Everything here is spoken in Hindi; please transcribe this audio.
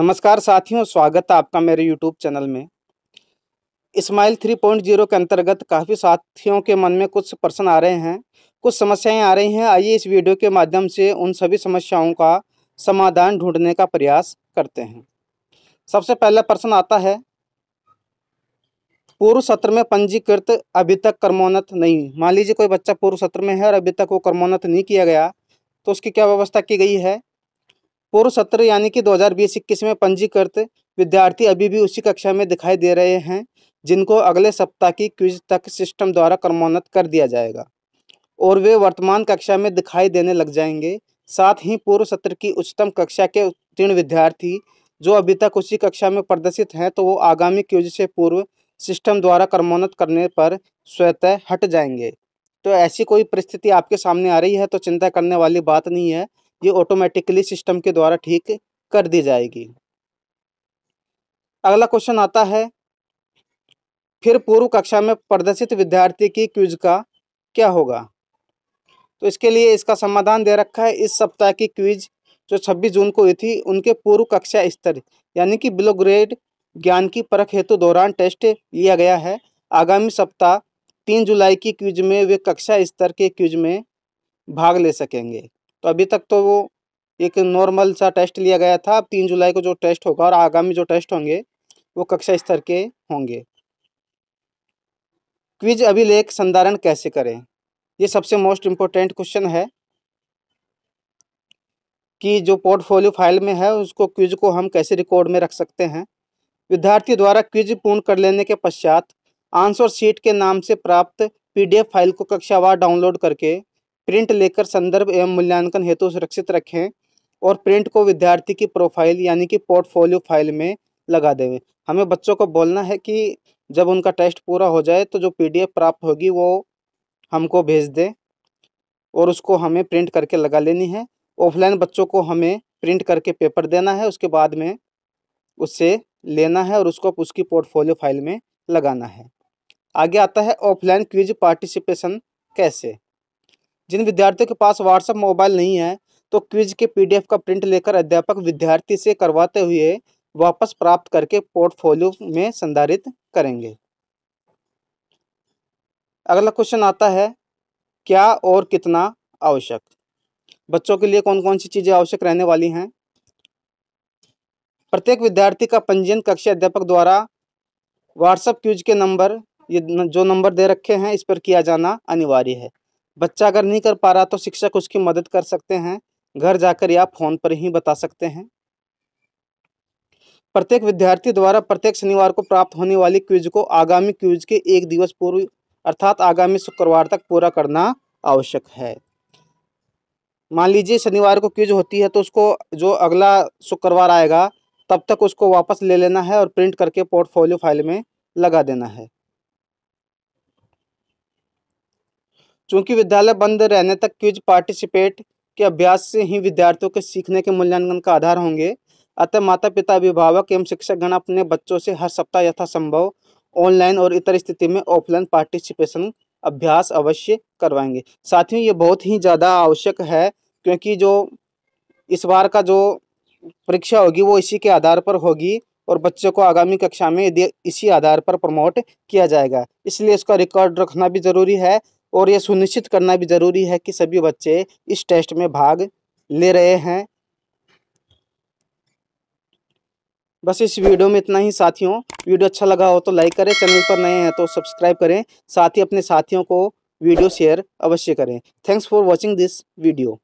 नमस्कार साथियों स्वागत है आपका मेरे यूट्यूब चैनल में इस्माइल थ्री पॉइंट जीरो के अंतर्गत काफ़ी साथियों के मन में कुछ प्रश्न आ रहे हैं कुछ समस्याएं आ रही हैं आइए इस वीडियो के माध्यम से उन सभी समस्याओं का समाधान ढूंढने का प्रयास करते हैं सबसे पहला प्रश्न आता है पूर्व सत्र में पंजीकृत अभी तक कर्मोन्नत नहीं मान लीजिए कोई बच्चा पूर्व सत्र में है और अभी तक वो कर्मोन्नत नहीं किया गया तो उसकी क्या व्यवस्था की गई है पूर्व सत्र यानी कि बीस इक्कीस में पंजीकृत विद्यार्थी अभी भी उसी कक्षा में दिखाई दे रहे हैं जिनको अगले सप्ताह की क्विज तक सिस्टम द्वारा क्रमोन्नत कर दिया जाएगा और वे वर्तमान कक्षा में दिखाई देने लग जाएंगे साथ ही पूर्व सत्र की उच्चतम कक्षा के उत्तीर्ण विद्यार्थी जो अभी तक उसी कक्षा में प्रदर्शित हैं तो वो आगामी क्यूज से पूर्व सिस्टम द्वारा क्रमोन्नत करने पर स्वतः हट जाएंगे तो ऐसी कोई परिस्थिति आपके सामने आ रही है तो चिंता करने वाली बात नहीं है ये ऑटोमेटिकली सिस्टम के द्वारा ठीक कर दी जाएगी अगला क्वेश्चन आता है फिर पूर्व कक्षा में प्रदर्शित विद्यार्थी की क्विज का क्या होगा तो इसके लिए इसका समाधान दे रखा है इस सप्ताह की क्विज जो 26 जून को हुई थी उनके पूर्व कक्षा स्तर यानी कि बिलो ग्रेड ज्ञान की परख हेतु दौरान टेस्ट लिया गया है आगामी सप्ताह तीन जुलाई की क्विज में वे कक्षा स्तर के क्विज में भाग ले सकेंगे तो अभी तक तो वो एक नॉर्मल सा टेस्ट लिया गया था अब तीन जुलाई को जो टेस्ट होगा और आगामी जो टेस्ट होंगे वो कक्षा स्तर के होंगे क्विज अभिलेख संधारण कैसे करें ये सबसे मोस्ट इम्पोर्टेंट क्वेश्चन है कि जो पोर्टफोलियो फाइल में है उसको क्विज को हम कैसे रिकॉर्ड में रख सकते हैं विद्यार्थी द्वारा क्विज पूर्ण कर लेने के पश्चात आंसर शीट के नाम से प्राप्त पीडीएफ फाइल को कक्षावार डाउनलोड करके प्रिंट लेकर संदर्भ एवं मूल्यांकन हेतु सुरक्षित रखें और प्रिंट को विद्यार्थी की प्रोफाइल यानी कि पोर्टफोलियो फाइल में लगा देवें हमें बच्चों को बोलना है कि जब उनका टेस्ट पूरा हो जाए तो जो पीडीएफ प्राप्त होगी वो हमको भेज दें और उसको हमें प्रिंट करके लगा लेनी है ऑफलाइन बच्चों को हमें प्रिंट करके पेपर देना है उसके बाद में उससे लेना है और उसको उसकी पोर्टफोलियो फाइल में लगाना है आगे आता है ऑफलाइन क्विज पार्टिसिपेशन कैसे जिन विद्यार्थियों के पास व्हाट्सअप मोबाइल नहीं है तो क्विज के पीडीएफ का प्रिंट लेकर अध्यापक विद्यार्थी से करवाते हुए वापस प्राप्त करके पोर्टफोलियो में संधारित करेंगे अगला क्वेश्चन आता है क्या और कितना आवश्यक बच्चों के लिए कौन कौन सी चीज़ें आवश्यक रहने वाली हैं प्रत्येक विद्यार्थी का पंजीयन कक्षा अध्यापक द्वारा व्हाट्सएप क्यूज के नंबर ये जो नंबर दे रखे हैं इस पर किया जाना अनिवार्य है बच्चा अगर नहीं कर पा रहा तो शिक्षक उसकी मदद कर सकते हैं घर जाकर या फोन पर ही बता सकते हैं प्रत्येक विद्यार्थी द्वारा प्रत्येक शनिवार को प्राप्त होने वाली क्विज को आगामी क्विज के एक दिवस पूर्व अर्थात आगामी शुक्रवार तक पूरा करना आवश्यक है मान लीजिए शनिवार को क्विज होती है तो उसको जो अगला शुक्रवार आएगा तब तक उसको वापस ले लेना है और प्रिंट करके पोर्टफोलियो फाइल में लगा देना है चूंकि विद्यालय बंद रहने तक क्विज पार्टिसिपेट के अभ्यास से ही विद्यार्थियों के सीखने के मूल्यांकन का आधार होंगे अतः माता पिता अभिभावक एवं शिक्षकगण अपने बच्चों से हर सप्ताह यथासंभव ऑनलाइन और इतर स्थिति में ऑफलाइन पार्टिसिपेशन अभ्यास अवश्य करवाएंगे साथ ही ये बहुत ही ज़्यादा आवश्यक है क्योंकि जो इस बार का जो परीक्षा होगी वो इसी के आधार पर होगी और बच्चों को आगामी कक्षा में इसी आधार पर प्रमोट किया जाएगा इसलिए इसका रिकॉर्ड रखना भी ज़रूरी है और ये सुनिश्चित करना भी ज़रूरी है कि सभी बच्चे इस टेस्ट में भाग ले रहे हैं बस इस वीडियो में इतना ही साथियों वीडियो अच्छा लगा हो तो लाइक करें चैनल पर नए हैं तो सब्सक्राइब करें साथ ही अपने साथियों को वीडियो शेयर अवश्य करें thanks for watching this video